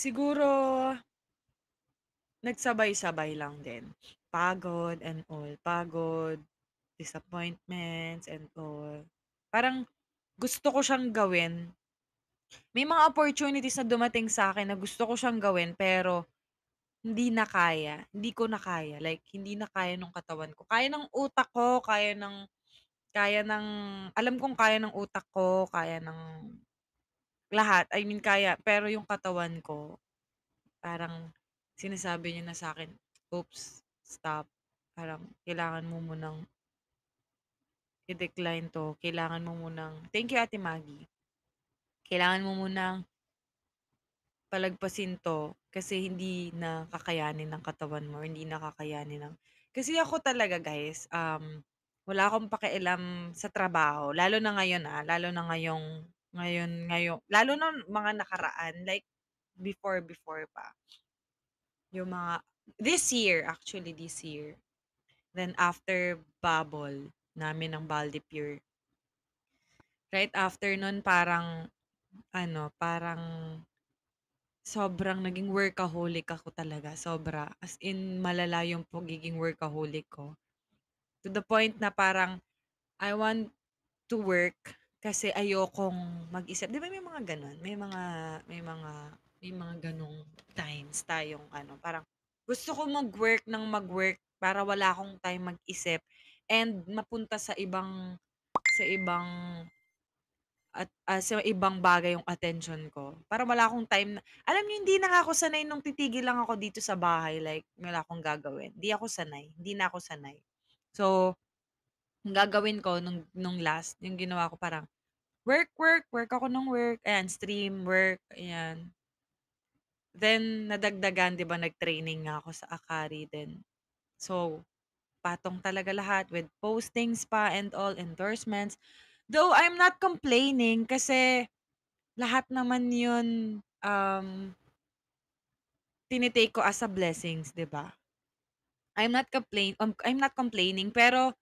Siguro, nagsabay-sabay lang din. Pagod and all. Pagod, disappointments and all. Parang gusto ko siyang gawin. May mga opportunities na dumating sa akin na gusto ko siyang gawin pero hindi na kaya. Hindi ko na kaya. Like, hindi na kaya nung katawan ko. Kaya ng utak ko, kaya ng, kaya ng, alam kong kaya ng utak ko, kaya ng lahat, I mean kaya, pero yung katawan ko, parang sinasabi niya na sa akin, oops, stop. Parang kailangan mo munang i-decline to. Kailangan mo munang, thank you Ate Maggie. Kailangan mo munang palagpasin to kasi hindi na kakayanin ng katawan mo, hindi na kakayanin ng... Kasi ako talaga guys, um, wala akong pakialam sa trabaho. Lalo na ngayon ah, lalo na ngayong ngayon, ngayon. Lalo na mga nakaraan, like, before, before pa. Yung mga, this year, actually, this year. Then, after bubble namin ng Baldi Pure. Right after nun, parang, ano, parang, sobrang naging workaholic ako talaga. Sobra. As in, malala yung pagiging workaholic ko. To the point na parang, I want to work kasi ayokong mag-isip. 'Di ba may mga gano'n, may mga may mga may mga gano'ng times tayong ano, parang gusto ko mag-work ng mag-work para wala akong time mag-isip and mapunta sa ibang sa ibang at ah, sa ibang bagay yung attention ko. Parang wala akong time na alam niyo hindi na ako sanay nung titigil lang ako dito sa bahay like wala akong gagawin. Hindi ako sanay, hindi na ako sanay. So ang gagawin ko nung nung last, yung ginawa ko parang work, work, work ako nung work. Ayan, stream, work, ayan. Then, nadagdagan, di ba, nag-training nga ako sa Akari din. So, patong talaga lahat with postings pa and all endorsements. Though, I'm not complaining kasi lahat naman yun um, tinitake ko as a blessings, di ba? I'm not complain um, I'm not complaining pero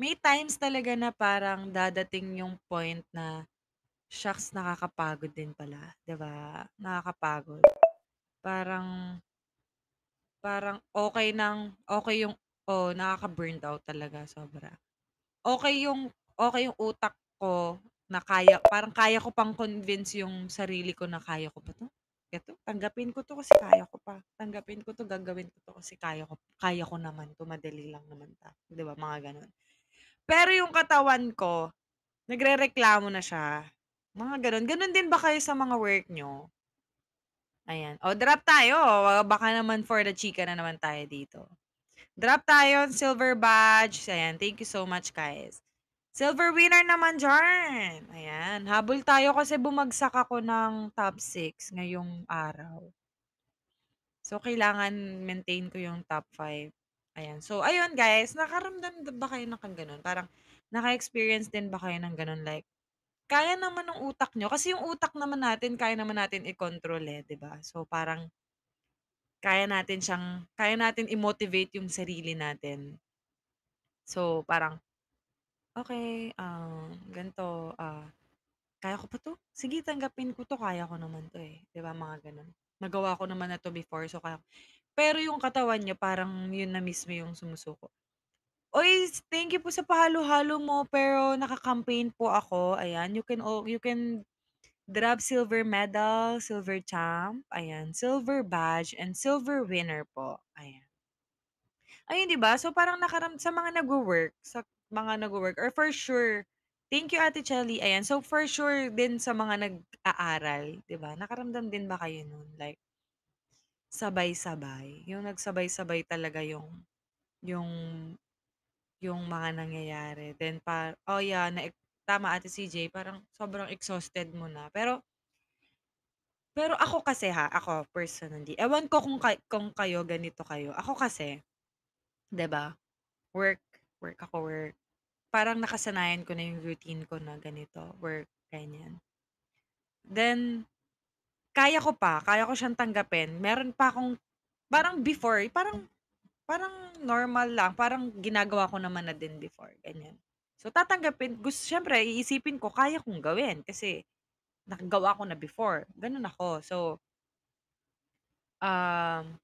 may times talaga na parang dadating yung point na, "Shucks, nakakapagod din pala," 'di ba? Nakakapagod. Parang parang okay nang, okay yung oh, nakaka-burned out talaga sobra. Okay yung okay yung utak ko na kaya parang kaya ko pang convince yung sarili ko na, "Kaya ko pa 'to, eto tanggapin ko 'to kasi kaya ko pa. Tanggapin ko 'to, gagawin ko 'to kasi kaya ko kaya ko naman 'to, madali lang naman ta. 'di ba, mga gano'n. Pero yung katawan ko, nagrereklamo na siya. Mga ganun. Ganun din ba kayo sa mga work nyo? Ayan. O, oh, drop tayo. Baka naman for the chika na naman tayo dito. Drop tayo, silver badge. Ayan, thank you so much, guys. Silver winner naman, Jarn. Ayan, habol tayo kasi bumagsak ako ng top 6 ngayong araw. So, kailangan maintain ko yung top 5. Ayan. So, ayun guys, nakaramdam ba kayo ng ganun? Parang, naka-experience din ba kayo ng ganun? Like, kaya naman ng utak nyo. Kasi yung utak naman natin, kaya naman natin i-control eh, di ba? So, parang, kaya natin siyang, kaya natin i-motivate yung sarili natin. So, parang, okay, um, ganito, ah, kaya ko pa to. Sige, tanggapin ko to, kaya ko naman to eh. Di ba, mga ganun. Nagawa ko naman na to before, so kaya, pero yung katawan niya parang yun na mismo yung sumusuko. Oy, thank you po sa pahalo-halo mo pero nakakampaign po ako, ayan. You can al you can grab silver medal, silver champ, ayan, silver badge, and silver winner po." Ayan. Ayun, 'di ba? So, parang nakaram sa mga nagwo-work, sa mga nagwo-work or for sure thank you Ate Chelly, ayan. So, for sure din sa mga nag-aaral, 'di ba? Nakaramdam din ba kayo nun? Like Sabay-sabay, yung nagsabay-sabay talaga yung yung yung mga nangyayari then par oh, yeah, na tama Ate CJ parang sobrang exhausted mo na pero pero ako kasi ha, ako personally, ewan ko kung, kay, kung kayo, ganito kayo. Ako kasi, 'di ba work, work ako work. Parang nakasanayan ko na yung routine ko na ganito, work, ganyan. Then, kaya ko pa, kaya ko siyang tanggapin. Meron pa akong parang before, parang parang normal lang, parang ginagawa ko naman na din before, ganyan. So tatanggapin, gusto syempre iisipin ko kaya kong gawin kasi nakagawa ko na before. Ganun ako. So um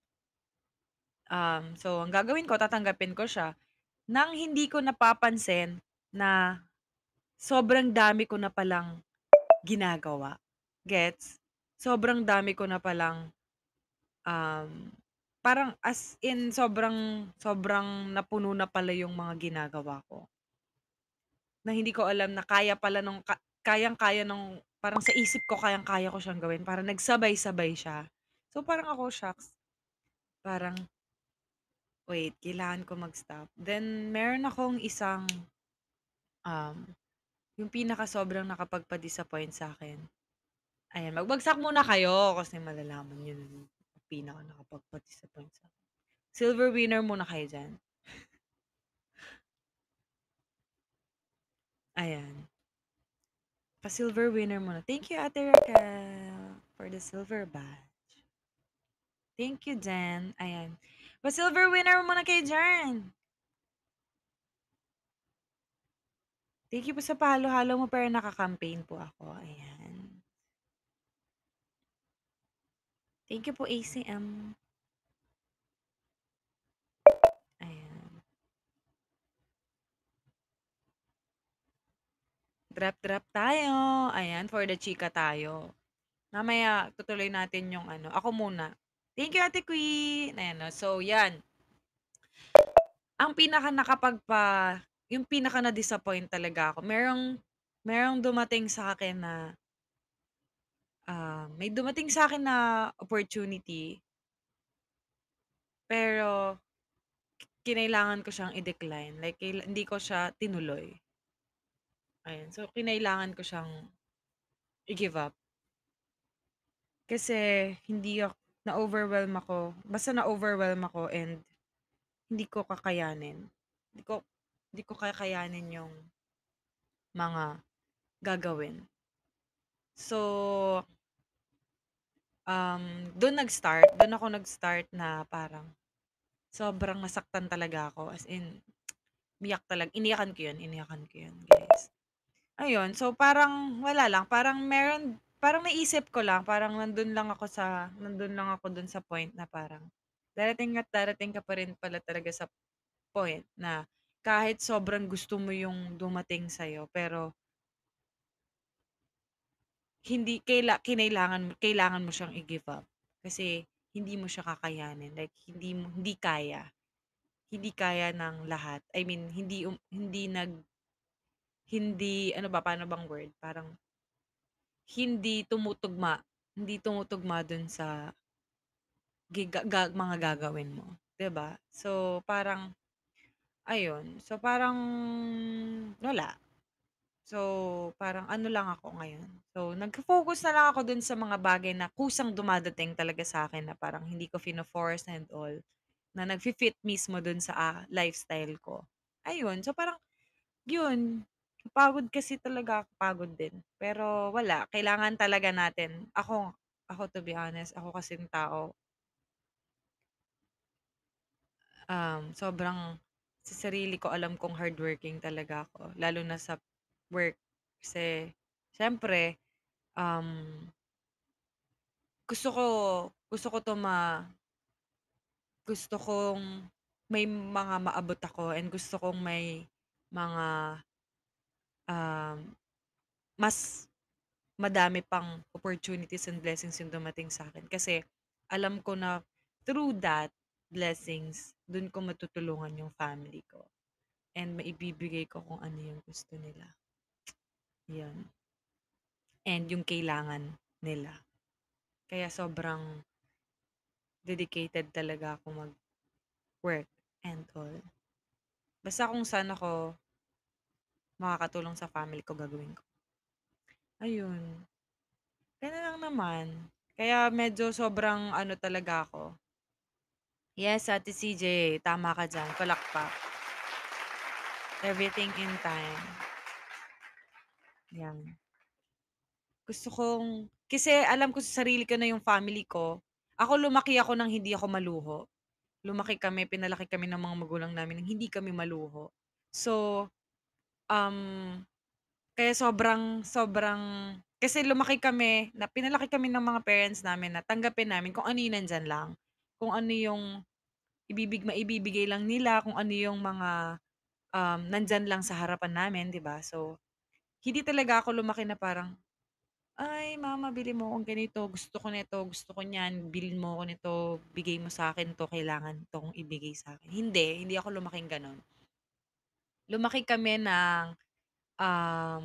um so ang gagawin ko tatanggapin ko siya nang hindi ko napapansin na sobrang dami ko na palang ginagawa. Gets? Sobrang dami ko na palang, um, parang as in sobrang sobrang napuno na pala yung mga ginagawa ko. Na hindi ko alam na kaya pala nung kayang-kaya nung parang sa isip ko kayang-kaya ko siyang gawin. para nagsabay-sabay siya. So parang ako shocks. Parang wait, kailan ko mag-stop. Then meron akong isang um yung pinaka sobrang nakapagpa-disappoint sa akin Ayan, magbagsak muna kayo kasi malalaman nyo na pinaka nakapagpa-disappoint sa akin. Silver winner muna kayo dyan. Ayan. Pa-silver winner muna. Thank you, Ate Raquel, for the silver badge. Thank you, Jen. Ayan. Pa-silver winner muna kay dyan. Thank you po sa palo-halo mo pero nakakampaign po ako. Ayan. Thank you po, ACM. Ayan. Drop-drop tayo. Ayan, for the chika tayo. Mamaya, tutuloy natin yung ano. Ako muna. Thank you, Ate Queen. Ayan, no? So, yan. Ang pinaka nakapagpa, yung pinaka na-disappoint talaga ako. Merong, merong dumating sa akin na Ah, may dumating sa akin na opportunity pero kinailangan ko siyang i-decline, like hindi ko siya tinuloy. Ayan, so kinailangan ko siyang i-give up. Kasi hindi ako, na-overwhelm ako, basta na-overwhelm ako and hindi ko kakayanin. Hindi ko hindi ko kakayanin yung mga gagawin. So Um, dun nag-start, dun ako nag-start na parang sobrang nasaktan talaga ako. As in, miyak talaga. Iniyakan ko yun, iniyakan ko yun, guys. Ayun, so parang wala lang. Parang meron, parang naisip ko lang. Parang nandun lang ako sa, nandun lang ako dun sa point na parang darating at darating ka pa rin pala talaga sa point na kahit sobrang gusto mo yung dumating sa'yo, pero hindi kaila, kinailangan kailangan mo siyang i-give up kasi hindi mo siya kakayanin like hindi mo hindi kaya hindi kaya ng lahat i mean hindi um, hindi nag hindi ano ba paano bang word parang hindi tumutugma hindi tumutugma dun sa giga, gag, mga gagawin mo 'di ba so parang ayun so parang wala So, parang ano lang ako ngayon. So, nagfo-focus na lang ako dun sa mga bagay na kusang dumadating talaga sa akin na parang hindi ko fino-force and all, na nagfi-fit mismo dun sa, ah, lifestyle ko. Ayun, so parang yun, pagod kasi talaga ako, pagod din. Pero wala, kailangan talaga natin. Ako ako to be honest, ako kasi kasing tao um, sobrang sa sarili ko alam kong hardworking talaga ako, lalo na sa work kasi syempre, um gusto ko gusto ko 'to ma gusto kong may mga maabot ako and gusto kong may mga, um, mas madami pang opportunities and blessings yung dumating sa akin. kasi alam ko na through that blessings, dun ko matutulungan yung family ko and maibibigay ko kung ano yung gusto nila. 'Yun. And yung kailangan nila. Kaya sobrang dedicated talaga ako mag-work and all. Basta kung saan ako makakatulong sa family ko, gagawin ko. Ayun. Gano'n lang naman. Kaya medyo sobrang ano talaga ako Yes, Ate CJ, tama ka diyan, palakpak. Everything in time. Yan. Gusto kong, kasi alam ko sa sarili ko na yung family ko, ako lumaki ako nang hindi ako maluho. Lumaki kami, pinalaki kami ng mga magulang namin nang hindi kami maluho. So, um, kaya sobrang, sobrang, kasi lumaki kami, na pinalaki kami ng mga parents namin na tanggapin namin kung ano yung nandyan lang. Kung ano yung ibibig maibibigay lang nila kung ano yung mga um, nandyan lang sa harapan namin, di ba? So, hindi talaga ako lumaki na parang, ay mama, bili mo akong ganito, gusto ko nito, gusto ko niyan, bilhin mo ako nito, bigay mo sa akin to, kailangan tong ibigay sa akin. Hindi, hindi ako lumaking ganun. Lumaki kami ng um,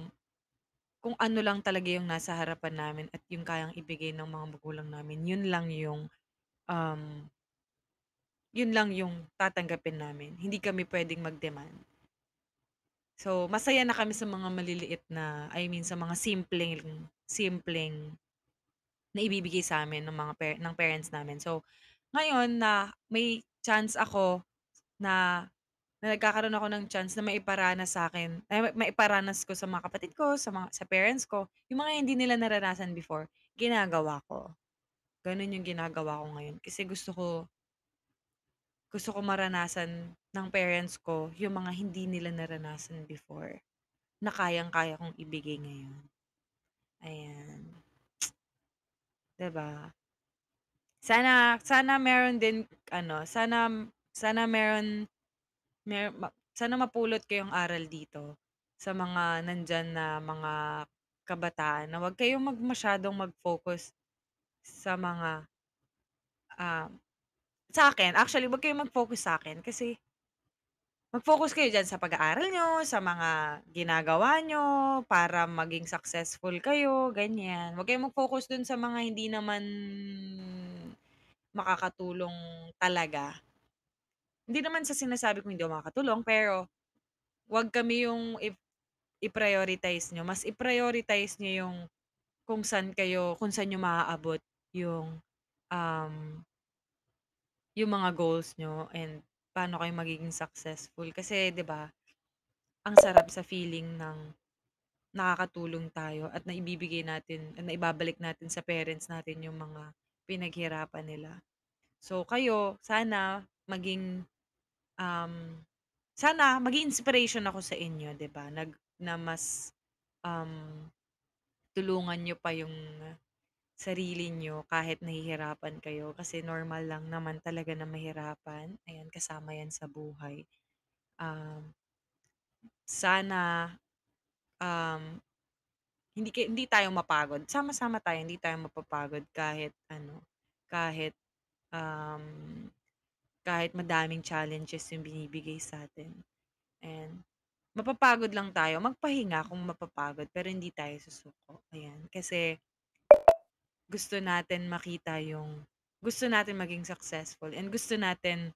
kung ano lang talaga yung nasa harapan namin at yung kayang ibigay ng mga magulang namin, yun lang yung um, yun lang yung tatanggapin namin. Hindi kami pwedeng mag-demand. So, masaya na kami sa mga maliliit na, I mean, sa mga simpleng, simpleng na ibibigay sa amin ng mga par- ng parents namin. So, ngayon na may chance ako na, na nagkakaroon ako ng chance na maiparanas sa akin, eh, ay, maiparanas ko sa mga kapatid ko, sa mga sa parents ko, yung mga hindi nila naranasan before, ginagawa ko. Ganun yung ginagawa ko ngayon kasi gusto ko gusto ko maranasan ng parents ko yung mga hindi nila naranasan before na kayang-kaya kong ibigay ngayon. Ayan. 'Di ba? Sana sana meron din ano, sana sana meron mer, ma- sana mapulot kayong aral dito sa mga nandyan na mga kabataan na huwag kayong mag masyadong mag-focus sa mga ah Sa'kin, actually 'wag kayo mag-focus sa akin kasi mag-focus kayo diyan sa pag-aaral niyo, sa mga ginagawa niyo para maging successful kayo, ganyan. 'Wag kayo mag-focus dun sa mga hindi naman makakatulong talaga. Hindi naman sa sinasabi kong hindi ako makakatulong, pero 'wag kami yung if i-prioritize niyo, mas i-prioritize niyo yung kung saan kayo kung saan niyo maaabot yung, um yung mga goals niyo and paano kayo magiging successful kasi 'di ba, ang sarap sa feeling ng nakakatulong tayo at naibibigay natin at naibabalik natin sa parents natin yung mga pinaghirapan nila. So kayo, sana maging, um, sana maging inspiration ako sa inyo 'di ba, nag na mas, um, tulungan niyo pa yung sarili niyo kahit nahihirapan kayo kasi normal lang naman talaga na mahirapan. Ayan, kasama 'yan sa buhay. Um, sana, um, hindi hindi tayo mapagod. Sama-sama tayo, hindi tayo mapapagod kahit ano, kahit, um, kahit madaming challenges yung binibigay sa atin. And mapapagod lang tayo, magpahinga kung mapapagod pero hindi tayo susuko, ayan. Kasi gusto natin makita yung gusto natin maging successful and gusto natin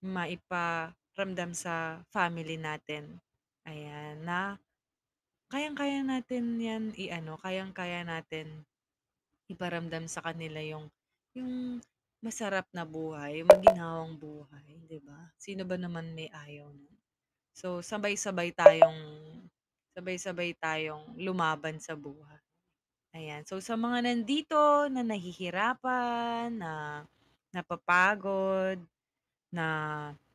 maiparamdam sa family natin. Ayan, na kayang-kaya natin yan iano, kayang-kaya natin iparamdam sa kanila yung yung masarap na buhay, yung maginhawang buhay, 'di ba? Sino ba naman may ayaw nun? So sabay-sabay tayong sabay-sabay tayong lumaban sa buhay. Ayan. So, sa mga nandito na nahihirapan, na napapagod, na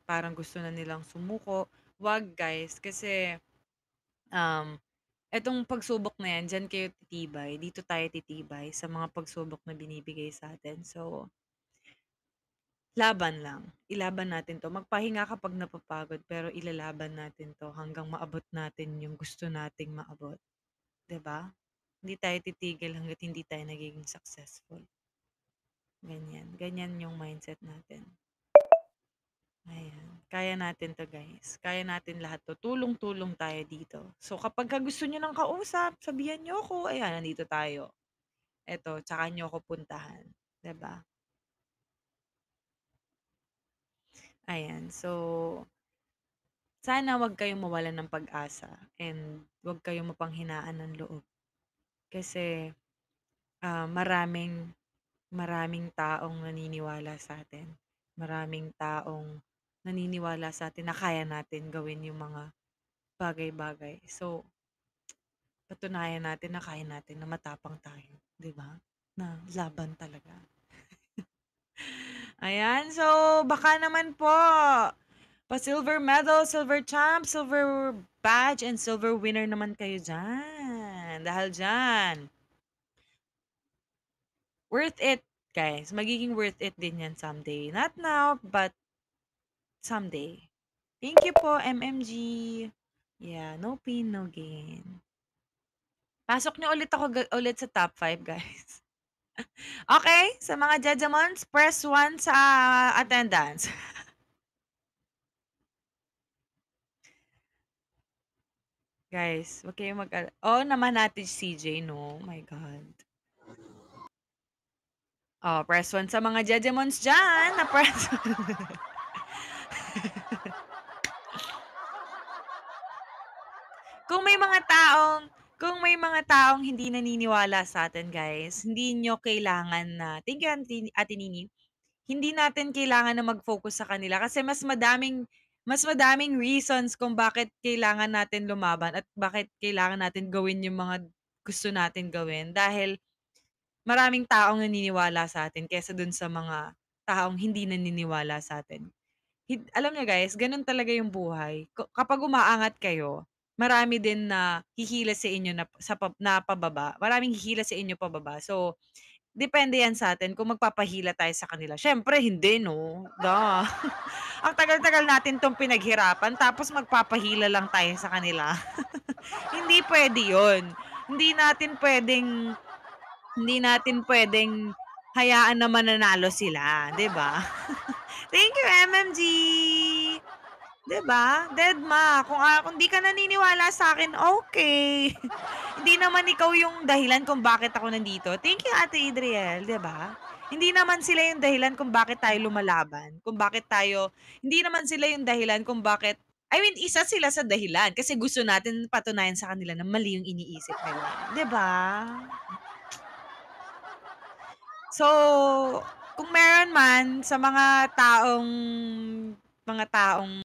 parang gusto na nilang sumuko, wag guys. Kasi, um, etong pagsubok na yan, dyan kayo titibay. Dito tayo titibay sa mga pagsubok na binibigay sa atin. So, laban lang. Ilaban natin to. Magpahinga kapag napapagod, pero ilalaban natin to hanggang maabot natin yung gusto nating maabot. 'Di ba? Hindi tayo titigil hanggat hindi tayo nagiging successful. Ganyan. Ganyan yung mindset natin. Ayan. Kaya natin to guys. Kaya natin lahat to. Tulong-tulong tayo dito. So kapag gusto nyo ng kausap, sabihan nyo ako. Ayan, nandito tayo. Eto, tsaka nyo ako puntahan. ba? Diba? Ayan. So, sana wag kayong mawalan ng pag-asa and wag kayong mapanghinaan ng loob. Kasi, ah, maraming maraming taong naniniwala sa atin. Maraming taong naniniwala sa atin na kaya natin gawin yung mga bagay-bagay. So, patunayan natin na kaya natin, na matapang tayo, 'di ba? Na laban talaga. Ayan, so baka naman po, pa-silver medal, silver champ, silver badge, and silver winner naman kayo diyan. Ayan, dahil dyan. Worth it, guys. Magiging worth it din yan someday. Not now, but someday. Thank you po, MMG. Yeah, no pain, no gain. Pasok niyo ulit ako ulit sa top 5, guys. okay, sa mga Jejamons, press 1 sa attendance. Guys, wag kayong mag Oh, naman natin CJ, no? Oh my God. Oh, press one sa mga Jejemons dyan. Na-press Kung may mga taong kung may mga taong hindi naniniwala sa atin, guys, hindi nyo kailangan na, thank you, Ate Nini, hindi natin kailangan na mag-focus sa kanila kasi mas madaming mas madaming reasons kung bakit kailangan natin lumaban at bakit kailangan natin gawin yung mga gusto natin gawin dahil maraming taong naniniwala sa atin kaysa dun sa mga taong hindi naniniwala sa atin. Hin- Alam niyo guys, ganun talaga yung buhay. K- kapag umaangat kayo, marami din na hihila sa inyo na sa pa, na pababa. Maraming hihila sa inyo pababa. So, depende yan sa atin kung magpapahila tayo sa kanila. Siyempre, hindi, no? Da. Ang tagal-tagal natin tong pinaghirapan, tapos magpapahila lang tayo sa kanila. hindi pwede yon. Hindi natin pwedeng, hindi natin pwedeng hayaan na mananalo sila, 'di ba? Thank you, MMG! 'Di ba? Dead ma. Kung uh, kung di ka naniniwala sa akin, okay. hindi naman ikaw yung dahilan kung bakit ako nandito. Thank you Ate Idriel, 'di ba? Hindi naman sila yung dahilan kung bakit tayo lumalaban, kung bakit tayo hindi naman sila yung dahilan kung bakit I mean, isa sila sa dahilan kasi gusto natin patunayan sa kanila na mali yung iniisip nila. 'Di ba? So, kung meron man sa mga taong mga taong